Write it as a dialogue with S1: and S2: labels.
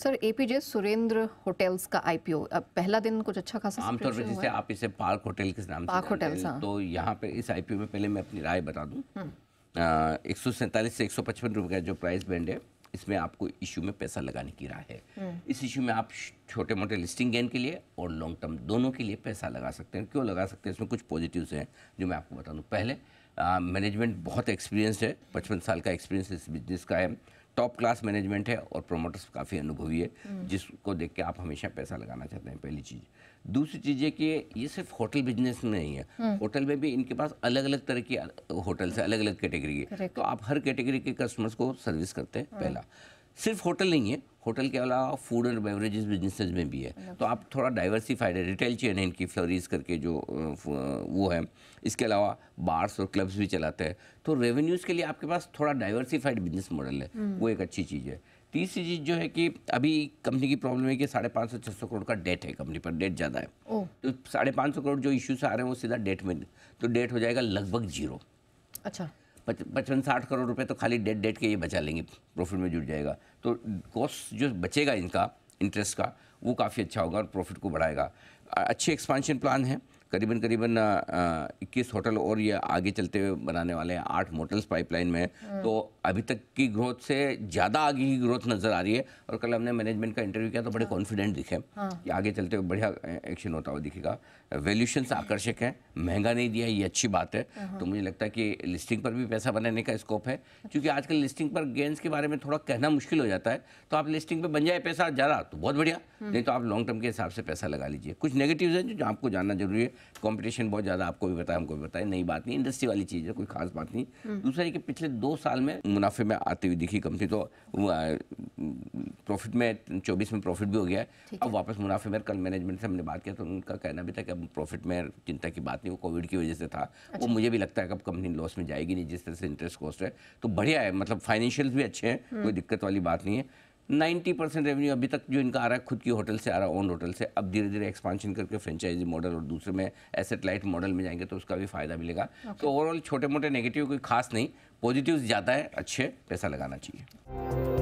S1: Sir APJ Surendra Hotels का IPO अब पहला दिन कुछ अच्छा खासा आमतौर पर जिसे आप इसे पार्क होटल के नाम पार्क होटल हाँ। तो यहाँ पे इस आईपीओ में पहले मैं अपनी राय बता दूँ हम्म। एक सौ सैंतालीस से एक सौ पचपन रुपये का जो प्राइस बैंड है इसमें आपको इशू में पैसा लगाने की राय है हम्म। इस इशू में आप छोटे मोटे लिस्टिंग गेन के लिए और लॉन्ग टर्म दोनों के लिए पैसा लगा सकते हैं क्यों लगा सकते हैं इसमें कुछ पॉजिटिव्स हैं जो मैं आपको बता दूँ पहले मैनेजमेंट बहुत एक्सपीरियंस है पचपन साल का एक्सपीरियंस इस बिजनेस का है टॉप क्लास मैनेजमेंट है और प्रोमोटर्स काफ़ी अनुभवी है जिसको देख के आप हमेशा पैसा लगाना चाहते हैं पहली चीज़ दूसरी चीज़ ये कि ये सिर्फ होटल बिजनेस में नहीं है होटल हम्म। में भी इनके पास अलग अलग तरह की होटल से अलग अलग कैटेगरी है तो आप हर कैटेगरी के कस्टमर्स को सर्विस करते हैं हाँ। पहला सिर्फ होटल नहीं है होटल के अलावा फूड एंड बेवरेजेस बिजनेसेस में भी है मतलब तो आप थोड़ा डाइवर्सिफाइड है रिटेल चेन है इनकी फ्लोरीज करके जो वो है इसके अलावा बार्स और क्लब्स भी चलाते हैं तो रेवेन्यूज़ के लिए आपके पास थोड़ा डाइवर्सिफाइड बिजनेस मॉडल है हम्म। वो एक अच्छी चीज़ है तीसरी चीज़ जो है कि अभी कंपनी की प्रॉब्लम है कि साढ़े पाँच सौ छः सौ करोड़ का डेट है कंपनी पर डेट ज़्यादा है तो साढ़े पाँच सौ करोड़ जो इश्यूज आ रहे हैं वो सीधा डेट में तो डेट हो जाएगा लगभग जीरो अच्छा पचपन साठ करोड़ रुपए तो खाली डेट डेट के ये बचा लेंगे प्रॉफिट में जुट जाएगा तो कॉस्ट जो बचेगा इनका इंटरेस्ट का वो काफ़ी अच्छा होगा और प्रॉफिट को बढ़ाएगा अच्छे एक्सपांशन प्लान है करीबन करीबन इक्कीस होटल और ये आगे चलते हुए बनाने वाले हैं आठ होटल्स पाइपलाइन में हम्म। तो अभी तक की ग्रोथ से ज़्यादा आगे की ग्रोथ नज़र आ रही है और कल हमने मैनेजमेंट का इंटरव्यू किया तो बड़े कॉन्फिडेंट हाँ। दिखे हाँ। कि आगे चलते हुए बढ़िया एक्शन होता हुआ दिखेगा वैल्यूशन हाँ। आकर्षक है महंगा नहीं दिया ये अच्छी बात है तो मुझे लगता है कि लिस्टिंग पर भी पैसा बनाने का स्कोप है अच्छा। क्योंकि आजकल लिस्टिंग पर गेंस के बारे में थोड़ा कहना मुश्किल हो जाता है तो आप लिस्टिंग पर बन जाए पैसा ज़्यादा तो बहुत बढ़िया हम्म। नहीं तो आप लॉन्ग टर्म के हिसाब से पैसा लगा लीजिए कुछ नेगेटिव्स हैं जो आपको जानना जरूरी है कंपटीशन बहुत ज़्यादा आपको भी बताया हमको भी बताया नई बात नहीं इंडस्ट्री वाली चीज़ है कोई खास बात नहीं हम्म। दूसरा कि पिछले दो साल में मुनाफे में आती हुई दिखी कंपनी तो प्रॉफिट में चौबीस में प्रॉफिट भी हो गया अब वापस मुनाफे में कल मैनेजमेंट से हमने बात किया तो उनका कहना भी था कि अब प्रॉफिट में चिंता की बात नहीं वो कोविड की वजह से था वो अच्छा। मुझे भी लगता है कि अब कंपनी लॉस में जाएगी नहीं जिस तरह से इंटरेस्ट कॉस्ट है तो बढ़िया है मतलब फाइनेंशियल भी अच्छे हैं हम्म। कोई दिक्कत वाली बात नहीं है 90 परसेंट रेवेन्यू अभी तक जो इनका आ रहा है खुद की होटल से आ रहा है ओन होटल से अब धीरे धीरे एक्सपांशन करके फ्रेंचाइजी मॉडल और दूसरे में एसेट लाइट मॉडल में जाएंगे तो उसका भी फायदा मिलेगा तो ओवरऑल छोटे मोटे नेगेटिव कोई खास नहीं पॉजिटिव ज़्यादा है अच्छे पैसा लगाना चाहिए